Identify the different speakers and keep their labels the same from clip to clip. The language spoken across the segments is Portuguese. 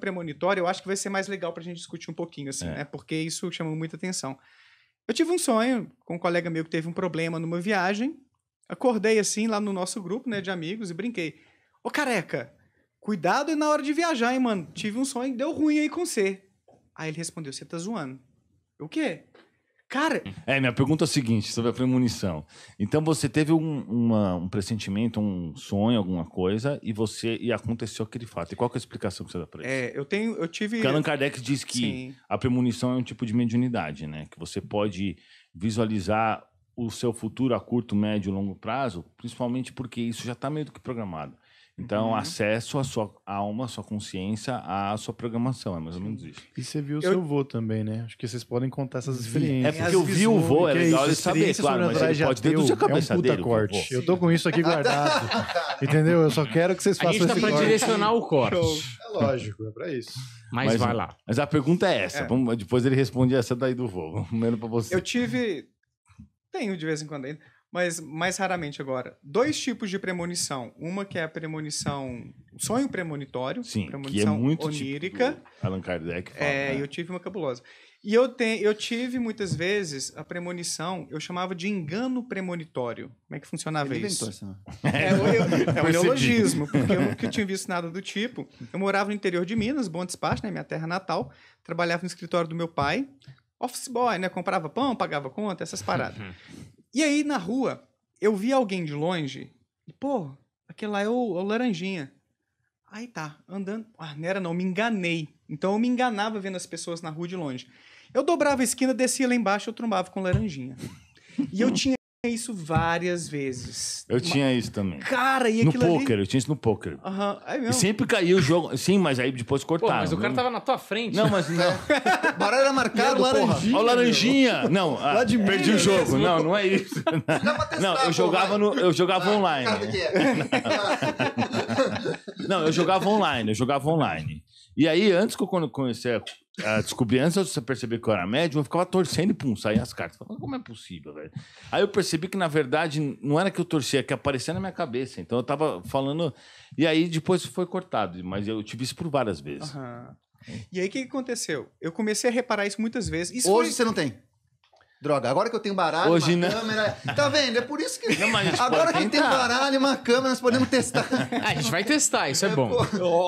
Speaker 1: premonitório, eu acho que vai ser mais legal para a gente discutir um pouquinho, assim, é. né? Porque isso chamou muita atenção. Eu tive um sonho com um colega meu que teve um problema numa viagem. Acordei assim lá no nosso grupo, né, de amigos e brinquei. Ô careca, cuidado na hora de viajar, hein, mano. Tive um sonho deu ruim aí com você. Aí ele respondeu: Você tá zoando. O quê? Cara.
Speaker 2: É, minha pergunta é a seguinte: sobre a premonição. Então você teve um, uma, um pressentimento, um sonho, alguma coisa, e você e aconteceu aquele fato. E qual é a explicação que você dá pra isso?
Speaker 1: É, eu tenho. Eu tive. Porque Allan Kardec diz que Sim.
Speaker 2: a premonição é um tipo de mediunidade, né? Que você pode visualizar o seu futuro a curto, médio e longo prazo, principalmente porque isso já está meio que programado. Então, uhum. acesso à sua alma, à sua consciência, à sua programação. É mais ou menos isso. E você viu o eu... seu vô também, né? Acho que vocês podem contar essas experiências. É porque eu vi o vô, é legal ele saber, claro, mas ele pode ter a seu cabeça é um puta dele, corte. Eu tô com isso aqui
Speaker 1: guardado.
Speaker 2: entendeu? Eu só quero que vocês
Speaker 1: façam esse corte. A gente tá pra corte. direcionar o corte. Show.
Speaker 2: É lógico, é pra isso. Mas, mas, vai lá. Mas a pergunta é essa. É. Vamos, depois ele responde essa daí do vô. menos pra você. Eu
Speaker 1: tive... Tenho de vez em quando ainda mas mais raramente agora. Dois tipos de premonição. Uma que é a premonição, sonho premonitório, Sim, premonição que é muito tipo onírica. Tipo
Speaker 2: Allan Kardec fala, É, né? eu
Speaker 1: tive uma cabulosa. E eu, te, eu tive muitas vezes a premonição, eu chamava de engano premonitório. Como é que funcionava Ele isso? Inventou, né? é, eu, é um neologismo, porque eu nunca tinha visto nada do tipo. Eu morava no interior de Minas, Bom Despacho, né, minha terra natal. Trabalhava no escritório do meu pai, office boy, né? Comprava pão, pagava conta, essas paradas. E aí, na rua, eu vi alguém de longe e, pô, aquele lá é o, é o Laranjinha. Aí tá, andando. Ah, não era não, me enganei. Então eu me enganava vendo as pessoas na rua de longe. Eu dobrava a esquina, descia lá embaixo, eu trombava com Laranjinha. E eu tinha isso várias vezes. Eu tinha isso
Speaker 2: também. Cara, e no aquilo No poker, ali... eu tinha isso no poker.
Speaker 1: Aham, é mesmo. E
Speaker 2: sempre caía o jogo. Sim, mas aí depois cortava mas o cara tava na tua frente. Não, mas não. Baralho era marcado, Laranjinha, Olha o laranjinha. Meu. Não, ah, Lá de perdi o jogo. Mesmo. Não, não é isso. Testar, não, eu jogava, no, eu jogava ah, online. É. não, eu jogava online, eu jogava online. E aí, antes que eu comecei a Uh, descobri antes de você perceber que eu era médium, eu ficava torcendo e pum, saía as cartas. como é possível, velho? Aí eu percebi que, na verdade, não era que eu torcia, é que aparecia na minha cabeça. Então eu tava falando. E aí depois foi cortado, mas eu tive isso por várias vezes.
Speaker 1: Uhum. E aí o que aconteceu? Eu comecei a reparar isso muitas vezes. Isso Hoje foi... você não tem? Droga, agora que eu tenho baralho, Hoje uma não. câmera. Tá vendo? É por isso que. Não, mas agora que tem baralho, uma
Speaker 3: câmera, nós podemos testar. Ah, a
Speaker 1: gente vai testar, isso é, é bom.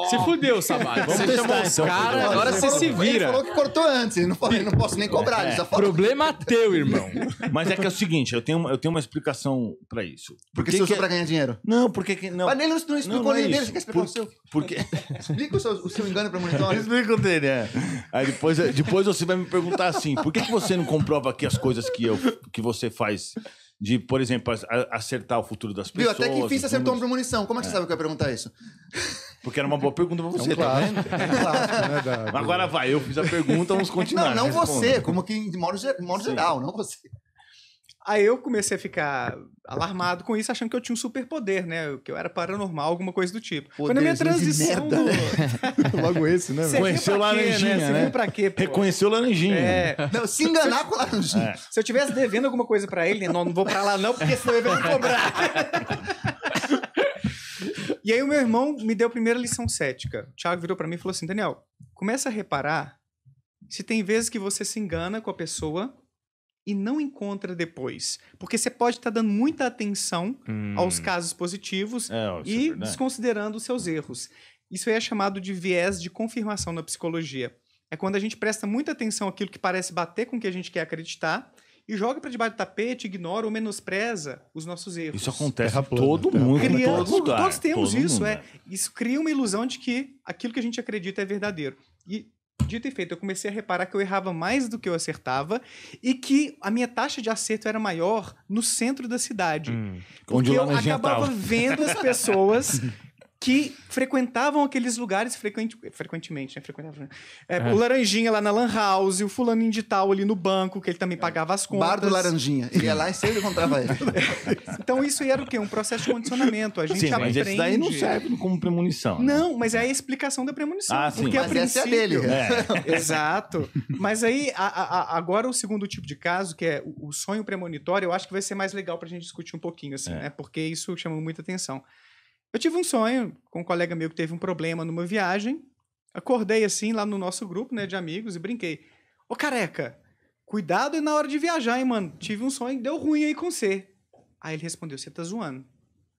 Speaker 1: Se fudeu, Sabado. Vamos você testar, chamou
Speaker 3: então, cara,
Speaker 2: agora, agora você se vira. Ele falou
Speaker 3: que cortou antes, não, falou, não posso nem cobrar. É, falou...
Speaker 2: Problema é teu, irmão. Mas é que é o seguinte, eu tenho, eu tenho uma explicação pra isso.
Speaker 3: Porque, porque se que... eu é- pra ganhar dinheiro.
Speaker 2: Não, porque. Que... Não. Mas ele não, não explicou não, não é dele, você quer explicar por, o seu? Porque... Explica o seu, o seu engano pra monitor. Explica o dele, é. Aí depois, depois você vai me perguntar assim: por que, que você não comprova aqui as coisas? coisas que, eu, que você faz de, por exemplo, acertar o futuro das pessoas. Viu, até que enfim você acertou uma
Speaker 3: premonição. Como é que é. você sabe que eu ia perguntar isso?
Speaker 2: Porque era uma boa pergunta pra você, é um tá vendo? Né? É um né, Agora vai, eu fiz a pergunta, vamos continuar. Não, não né? você,
Speaker 1: como que de modo, de modo geral, não você. Aí eu comecei a ficar alarmado com isso, achando que eu tinha um superpoder, né? Que eu era paranormal, alguma coisa do tipo. Poder, Foi na minha transição do... Logo esse, né? Conheceu né? Laranjinha, né? né? pra quê, pô? Reconheceu
Speaker 2: Laranjinha. É... Não, se enganar com Laranjinha. É.
Speaker 1: Se eu tivesse devendo alguma coisa pra ele, não, não vou pra lá não, porque senão ele vai me cobrar. e aí o meu irmão me deu a primeira lição cética. O Thiago virou pra mim e falou assim, Daniel, começa a reparar se tem vezes que você se engana com a pessoa e não encontra depois. Porque você pode estar tá dando muita atenção hum. aos casos positivos é, é e desconsiderando os seus erros. Isso aí é chamado de viés de confirmação na psicologia. É quando a gente presta muita atenção àquilo que parece bater com o que a gente quer acreditar e joga para debaixo do tapete, ignora ou menospreza os nossos erros. Isso acontece é a todo né? mundo, cria, todo lugar, todos temos todo isso, mundo, né? é. Isso cria uma ilusão de que aquilo que a gente acredita é verdadeiro. E Dito e feito, eu comecei a reparar que eu errava mais do que eu acertava e que a minha taxa de acerto era maior no centro da cidade. Hum, porque eu é acabava vendo as pessoas que frequentavam aqueles lugares frequente, frequentemente, né? Frequentavam. Né? É, é. O Laranjinha lá na Lan House, o fulano indital ali no banco, que ele também é. pagava as contas. Bar do Laranjinha. Ele ia lá e sempre encontrava ele. então isso era o quê? Um processo de condicionamento. A gente sim, aprende... Mas isso daí não serve
Speaker 2: como premonição. Né?
Speaker 1: Não, mas é a explicação da premonição. Ah, porque sim. Mas é a princípio... essa é dele. É. Exato. Mas aí, a, a, agora o segundo tipo de caso, que é o, sonho premonitório, eu acho que vai ser mais legal pra gente discutir um pouquinho, assim, é. né? Porque isso chama muita atenção. Eu tive um sonho com um colega meu que teve um problema numa viagem. Acordei assim lá no nosso grupo, né, de amigos e brinquei. Ô careca, cuidado na hora de viajar, hein, mano. Tive um sonho deu ruim aí com você. Aí ele respondeu: "Você tá zoando?".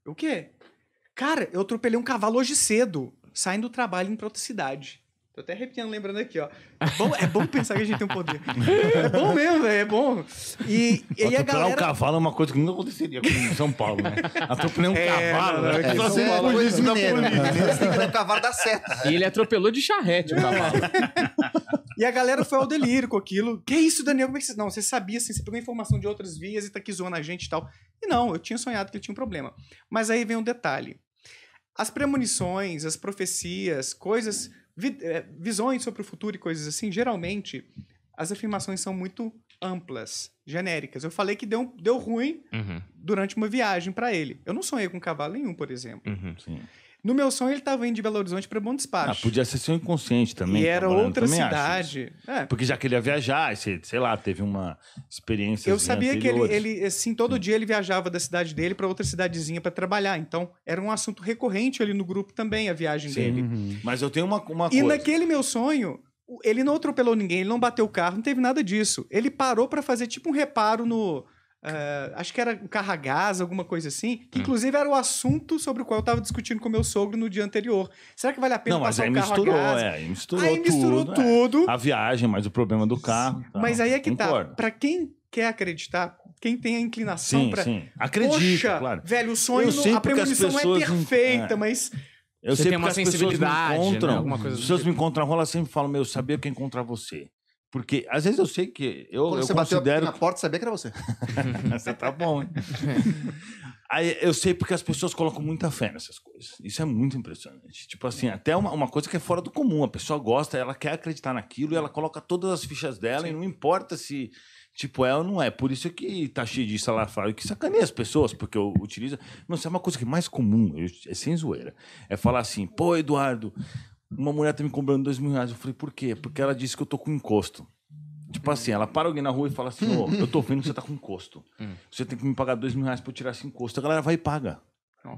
Speaker 1: Eu, o quê? Cara, eu atropelei um cavalo hoje cedo, saindo do trabalho em pra outra cidade. Tô até arrepiando lembrando aqui, ó. É
Speaker 2: bom, é bom pensar que a gente tem um poder. É
Speaker 1: bom mesmo, velho é bom.
Speaker 2: E, e aí a galera... um cavalo é uma coisa que nunca aconteceria em São Paulo, né? Atropelar um é, cavalo, né? É, só ser é
Speaker 3: polícia da né? Você tem que dar o cavalo dar certo.
Speaker 2: E ele atropelou de charrete o é.
Speaker 1: cavalo. e a galera foi ao delírio com aquilo. Que isso, Daniel? Como é que você... Não, você sabia, assim, você pegou informação de outras vias e tá aqui zoando a gente e tal. E não, eu tinha sonhado que ele tinha um problema. Mas aí vem um detalhe. As premonições, as profecias, coisas vi, é, visões sobre o futuro e coisas assim, geralmente as afirmações são muito amplas, genéricas. Eu falei que deu, deu ruim uhum. durante uma viagem para ele. Eu não sonhei com cavalo nenhum, por exemplo. Uhum, sim. No meu sonho, ele estava indo de Belo Horizonte para Bom Despacho. Ah,
Speaker 2: podia ser seu inconsciente também. E era outra cidade. É. Porque já ia viajar, sei, sei lá, teve uma experiência. Eu sabia que ele, ele,
Speaker 1: assim, todo Sim. dia ele viajava da cidade dele para outra cidadezinha para trabalhar. Então, era um assunto recorrente ali no grupo também, a viagem Sim. dele.
Speaker 2: Uhum. Mas eu tenho uma, uma e coisa. E naquele
Speaker 1: meu sonho, ele não atropelou ninguém, ele não bateu o carro, não teve nada disso. Ele parou para fazer tipo um reparo no Uh, acho que era carragás, alguma coisa assim, que hum. inclusive era o assunto sobre o qual eu estava discutindo com meu sogro no dia anterior. Será que vale a pena não, passar mas aí misturou, É, aí misturou, aí misturou tudo. É. tudo. É.
Speaker 2: A viagem, mas o problema do carro. Tá. Mas aí é que tá, Concordo. tá.
Speaker 1: Para quem quer acreditar, quem tem a inclinação para acredita, Poxa, claro. velho, o sonho, no... a premonição é não é perfeita, é. mas eu você sei tem uma sensibilidade,
Speaker 2: né? encontram, né? Alguma coisa As pessoas tipo. me encontram na rola sempre falam, meu, eu sabia que ia encontrar você. Porque às vezes eu sei que. Eu, Quando eu você considero bateu na porta, sabia que era você. você tá bom, hein? Aí, eu sei porque as pessoas colocam muita fé nessas coisas. Isso é muito impressionante. Tipo assim, até uma, uma coisa que é fora do comum. A pessoa gosta, ela quer acreditar naquilo e ela coloca todas as fichas dela Sim. e não importa se, tipo, é ou não é. Por isso que tá cheio de salafrário que sacaneia as pessoas, porque eu utilizo. Não, isso é uma coisa que é mais comum, é sem zoeira. É falar assim, pô, Eduardo, uma mulher tá me cobrando dois mil reais. Eu falei, por quê? Porque ela disse que eu tô com encosto. Tipo assim, ela para alguém na rua e fala assim, ô, eu tô vendo que você tá com encosto. Hum. Você tem que me pagar dois mil reais pra eu tirar esse encosto. A galera vai e paga.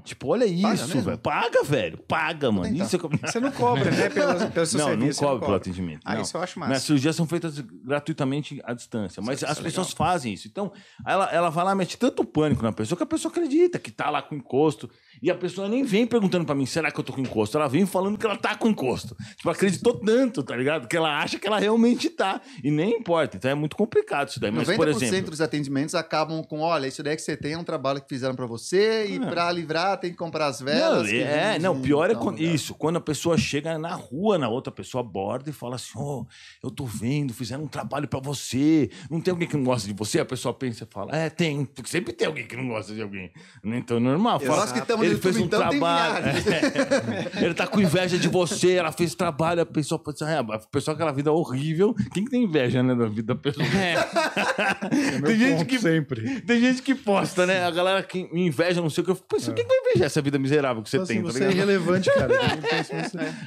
Speaker 2: Tipo, olha isso, velho. Paga, velho. Paga, mano. Então, isso é... Você não cobra, né? pelo pelo seu Não, não serviço, cobra pelo atendimento. Ah, não. isso eu acho massa. as cirurgias são feitas gratuitamente à distância. Mas é as é pessoas fazem isso. Então, ela, ela vai lá, mete tanto pânico na pessoa que a pessoa acredita que tá lá com encosto. E a pessoa nem vem perguntando para mim, será que eu tô com encosto? Ela vem falando que ela tá com encosto. Tipo, acreditou tanto, tá ligado? Que ela acha que ela realmente tá. E nem importa. Então é muito complicado isso daí. Mas, por exemplo, dos
Speaker 3: atendimentos acabam com, olha, isso daí que você tem é um trabalho que fizeram para você e é. para livrar tem que comprar
Speaker 2: as velas. Não, é, não, não, pior é quando, isso, quando a pessoa chega na rua, na outra pessoa aborda e fala assim, ó, oh, eu tô vendo, fizeram um trabalho para você, não tem alguém que não gosta de você? A pessoa pensa e fala, é, tem, sempre tem alguém que não gosta de alguém. Então é normal. Fala, Nós que estamos ele fez um então trabalho. É. Ele tá com inveja de você, ela fez trabalho, a pessoa pode ser. a ah, pessoa aquela vida é horrível. Quem que tem inveja, né, da vida da pessoa? É. é tem gente que sempre. Tem gente que posta, né? A galera que inveja, não sei o que. Eu fico pensando, é. quem que vai invejar essa vida miserável que você então, tem? Assim, tá você é ligado? é
Speaker 3: irrelevante, cara.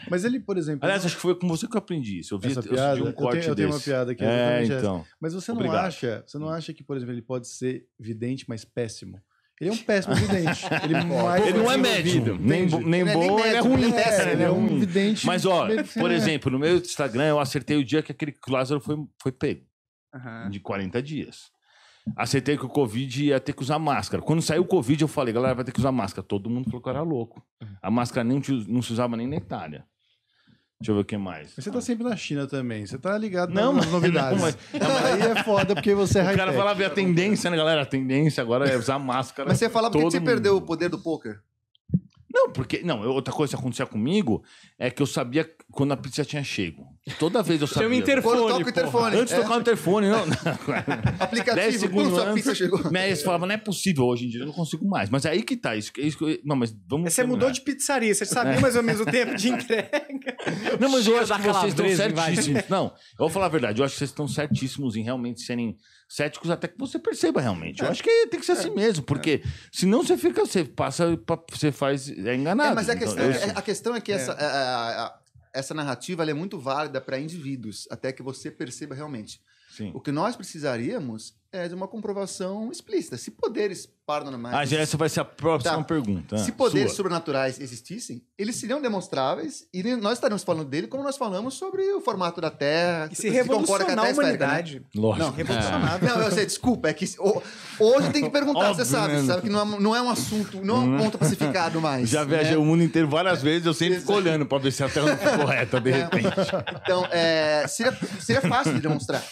Speaker 3: Mas ele, por exemplo. Aliás, acho
Speaker 2: que foi com você que eu aprendi isso. Eu vi, essa eu piada, um corte eu tenho, eu tenho uma piada aqui. É, então. Essa. Mas você não Obrigado. acha,
Speaker 3: você não acha que, por exemplo, ele pode ser vidente, mas péssimo? Ele é um péssimo vidente. Ele, é ele não é médico. Nem, nem ele bom, é nem ele é, é ruim. Ele é, é ele é um vidente. Mas, ó, por exemplo, no meu
Speaker 2: Instagram eu acertei o dia que aquele Lázaro foi, foi pego. Uhum. De 40 dias. Acertei que o Covid ia ter que usar máscara. Quando saiu o Covid, eu falei, galera, vai ter que usar máscara. Todo mundo falou que era louco. Uhum. A máscara nem, não se usava nem na Itália. Deixa eu ver o que mais. Mas você tá
Speaker 3: sempre na China também. Você tá ligado não, nas mas, novidades. Não, mas, aí é foda porque você é O cara falava,
Speaker 2: a tendência, né, galera? A tendência agora é usar máscara. Mas você falava que você mundo. perdeu o poder do poker? Não, porque. Não, outra coisa que acontecia comigo é que eu sabia quando a pizza tinha chego. Toda vez eu sabia. Tem um interfone. Quando o interfone. Antes de é. tocar o interfone, não. Aplicativo, 10 segundos, putz, a pizza chegou. Né, falava, não é possível hoje em dia, eu não consigo mais. Mas é aí que tá. Isso, é isso, não, mas vamos você terminar. mudou de pizzaria, você sabia é. mais ou menos o tempo de entrega. Não, mas eu acho que vocês estão certíssimos. Não, eu vou falar a verdade, eu acho que vocês estão certíssimos em realmente serem céticos até que você perceba realmente. Eu é. acho que tem que ser assim é. assim mesmo, porque é. senão você fica, você passa, você faz, é enganado. mas a questão, então, a
Speaker 3: questão é que essa, a, a, essa narrativa é muito válida para indivíduos, até que você perceba realmente. Sim. O que nós precisaríamos é de uma comprovação explícita. Se poderes paranormais. Ah, já essa vai ser a
Speaker 2: próxima tá. pergunta. Se poderes Sua.
Speaker 3: sobrenaturais existissem, eles seriam demonstráveis e nós estaremos falando dele como nós falamos sobre o formato da Terra. E se, se revolucionar a, a, né? humanidade. né? Lógico. Não, revolucionar. É. Não, eu sei, desculpa, é que hoje tem que perguntar, Óbvio, você sabe. Né? Você sabe que não é, não é um assunto, não é um é? ponto pacificado mais. Já viajei né? o
Speaker 2: mundo inteiro várias é. vezes, eu sempre fico olhando para ver se a Terra não ficou correta, de repente.
Speaker 3: Então, é, seria, seria fácil de demonstrar.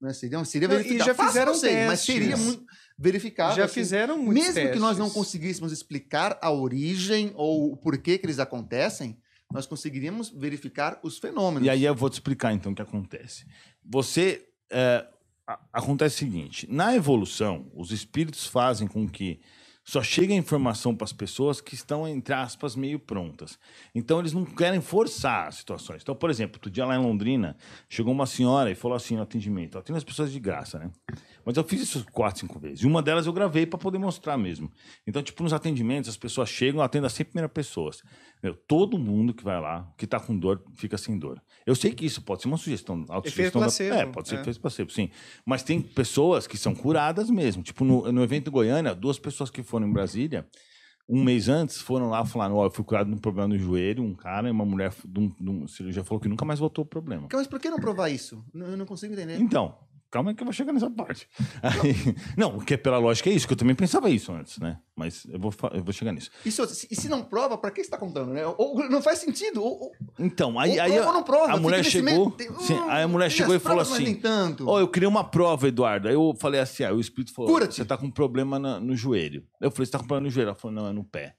Speaker 3: Né? Seria, seria verificado. E já fizeram sei, testes. Mas seria muito verificável Já assim, fizeram muitos Mesmo testes. que nós não conseguíssemos explicar a origem ou o porquê que eles acontecem, nós conseguiríamos verificar os fenômenos. E aí eu
Speaker 2: vou te explicar, então, o que acontece. Você... É, acontece o seguinte, na evolução, os espíritos fazem com que só chega a informação para as pessoas que estão, entre aspas, meio prontas. Então, eles não querem forçar as situações. Então, por exemplo, outro dia lá em Londrina, chegou uma senhora e falou assim no atendimento: eu atendo as pessoas de graça, né? Mas eu fiz isso quatro, cinco vezes. E uma delas eu gravei para poder mostrar mesmo. Então, tipo, nos atendimentos, as pessoas chegam, atendem as 100 primeiras pessoas. Meu, todo mundo que vai lá, que está com dor, fica sem dor. Eu sei que isso pode ser uma sugestão, autossugestão. Placebo, da... É, pode ser é. efeito placebo, sim. Mas tem pessoas que são curadas mesmo. Tipo, no, no evento em Goiânia, duas pessoas que foram foram em Brasília, um mês antes foram lá falar, ó, eu fui curado de um problema no joelho, um cara e uma mulher de um, de um cirurgia falou que nunca mais voltou o problema. Mas por
Speaker 3: que não provar isso? Eu não consigo entender.
Speaker 2: Então, calma que eu vou chegar nessa parte. Aí, não, porque é pela lógica é isso, que eu também pensava isso antes, né? Mas eu vou, eu vou chegar nisso.
Speaker 3: E se, e se não prova, para que você está contando, né? Ou, não faz sentido. Ou,
Speaker 2: então, aí, ou aí prova, a, prova, a mulher chegou. Meio, sim, hum, aí a mulher chegou e falou assim: Ó, oh, eu criei uma prova, Eduardo. Aí eu falei assim: ah, o espírito falou: Cura-te. Você está com problema na, no joelho. Eu falei: Você está com problema no joelho? Ela falou: Não, é no pé.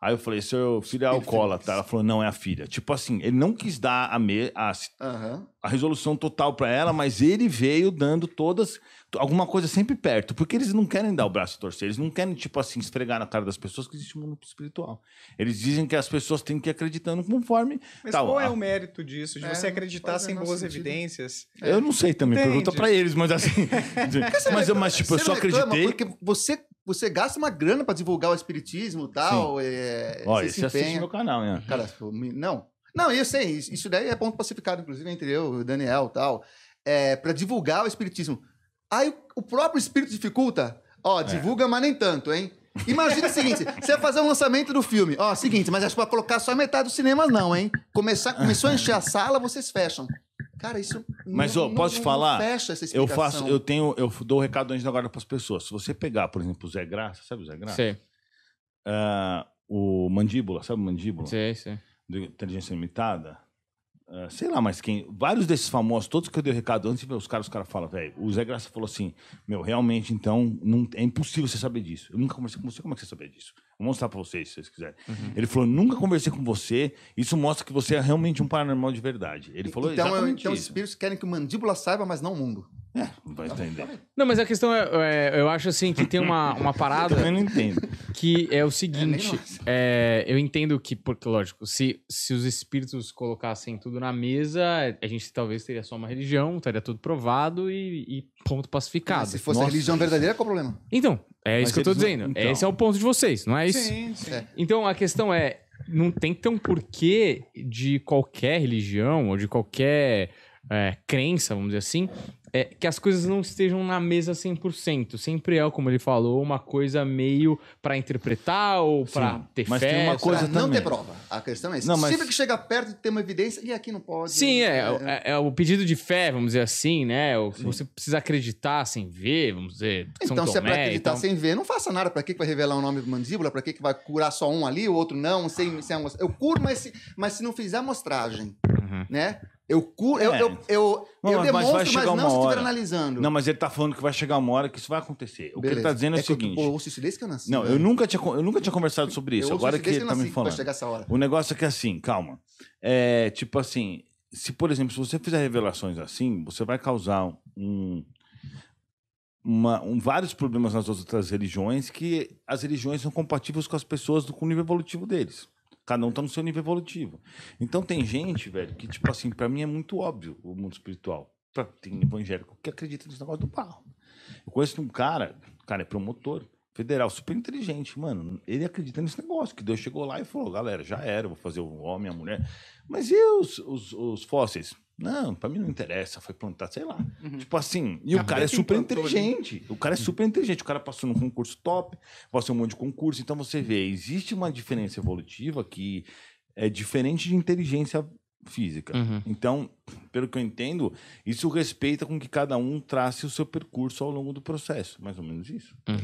Speaker 2: Aí eu falei, seu filho é alcoólatra. Ela falou, não, é a filha. Tipo assim, ele não quis dar a, me, a, uhum. a resolução total para ela, mas ele veio dando todas, alguma coisa sempre perto. Porque eles não querem dar o braço e torcer, eles não querem, tipo assim, esfregar na cara das pessoas que existe um mundo espiritual. Eles dizem que as pessoas têm que ir acreditando conforme. Mas tal. qual é ah, o
Speaker 1: mérito disso, de é, você acreditar sem boas sentido. evidências?
Speaker 2: Eu não sei também, pergunta para eles, mas assim. mas, mas, tipo, eu só acreditei. Porque
Speaker 3: você você gasta uma grana para divulgar o espiritismo e tal. É, ó, É, Olha, você assiste meu canal, né? Cara, não. Não, eu sei, isso daí é ponto pacificado, inclusive, entre eu e o Daniel e tal, é, para divulgar o espiritismo. Aí o próprio espírito dificulta. Ó, é. divulga, é. mas nem tanto, hein? Imagina o seguinte: você vai fazer um lançamento do filme. Ó, seguinte, mas acho que vai colocar só metade dos cinemas, não, hein? Começar, começou a encher a sala, vocês fecham. Cara, isso Mas não, ó, posso não, falar? Não fecha essa Eu faço, eu
Speaker 2: tenho, eu dou antes agora para as pessoas. Se você pegar, por exemplo, o Zé Graça, sabe o Zé Graça? Sim. Uh, ah, o Mandíbula, sabe o Mandíbula? Sim, sim. Do Inteligência Limitada. Uh, sei lá, mas quem. Vários desses famosos, todos que eu dei recado antes, os caras, os caras falam, velho, o Zé Graça falou assim: meu, realmente, então, não, é impossível você saber disso. Eu nunca conversei com você, como é que você sabia disso? Vou mostrar pra vocês, se vocês quiserem. Uhum. Ele falou: nunca conversei com você, isso mostra que você é realmente um paranormal de verdade. Ele falou então, exatamente eu, então isso. os
Speaker 3: espíritos querem que o mandíbula saiba, mas não o mundo. É, não vai entender.
Speaker 1: Não, mas a questão é, é, eu acho assim que tem uma, uma parada. eu não entendo. Que é o seguinte: é, é, eu entendo que, porque, lógico, se, se os espíritos colocassem tudo na mesa, a gente talvez teria só uma religião, estaria tudo provado e, e ponto pacificado. Mas se fosse Nossa. a religião verdadeira, qual é o problema? Então, é isso que eu tô dizendo. Não, então... Esse é o ponto de vocês, não é isso? Sim, sim. É. Então a questão é: não tem tão porquê de qualquer religião ou de qualquer é, crença, vamos dizer assim, é que as coisas não estejam na mesa 100%. Sempre é, como ele falou, uma coisa meio para interpretar ou para ter mas fé. Tem
Speaker 3: uma coisa não ter prova.
Speaker 1: A questão é não, mas... sempre
Speaker 3: que chega perto de ter uma evidência, e aqui não pode. Sim, né? é, é,
Speaker 1: é, é o pedido de fé, vamos dizer assim, né? O, você precisa acreditar sem ver, vamos dizer. Então, São se é para acreditar então... sem
Speaker 3: ver, não faça nada. Para que, vai revelar o nome do mandíbula? Para que, que vai curar só um ali, o outro não? Sem, sem Eu curo, mas se, mas se não fizer a amostragem, uhum. né?
Speaker 2: Eu, curo, é. eu, eu,
Speaker 3: eu, não, eu demonstro, mas, mas não se estiver analisando.
Speaker 2: Não, mas ele tá falando que vai chegar uma hora que isso vai acontecer. O Beleza. que ele tá dizendo é, é o seguinte. Que eu, pô, eu ouço isso desde que eu nasci. Não, né? eu nunca tinha, eu nunca tinha conversado sobre isso. Eu Agora isso que ele tá me falando. Chegar essa hora. O negócio é que é assim, calma. É, tipo assim, se, por exemplo, se você fizer revelações assim, você vai causar um, uma, um, vários problemas nas outras religiões que as religiões são compatíveis com as pessoas com o nível evolutivo deles. Cada um tá no seu nível evolutivo. Então tem gente, velho, que, tipo assim, para mim é muito óbvio o mundo espiritual. Pra, tem evangélico que acredita nesse negócio do barro. Eu conheço um cara, cara, é promotor federal, super inteligente, mano. Ele acredita nesse negócio, que Deus chegou lá e falou, galera, já era, vou fazer o homem, a mulher. Mas e os, os, os fósseis? Não, pra mim não interessa, foi plantar, sei lá. Uhum. Tipo assim, e o cara é super inteligente. O cara é super inteligente, o cara passou num concurso top, passou um monte de concurso. Então você vê, existe uma diferença evolutiva que é diferente de inteligência física. Uhum. Então, pelo que eu entendo, isso respeita com que cada um trace o seu percurso ao longo do processo. Mais ou menos isso. Uhum.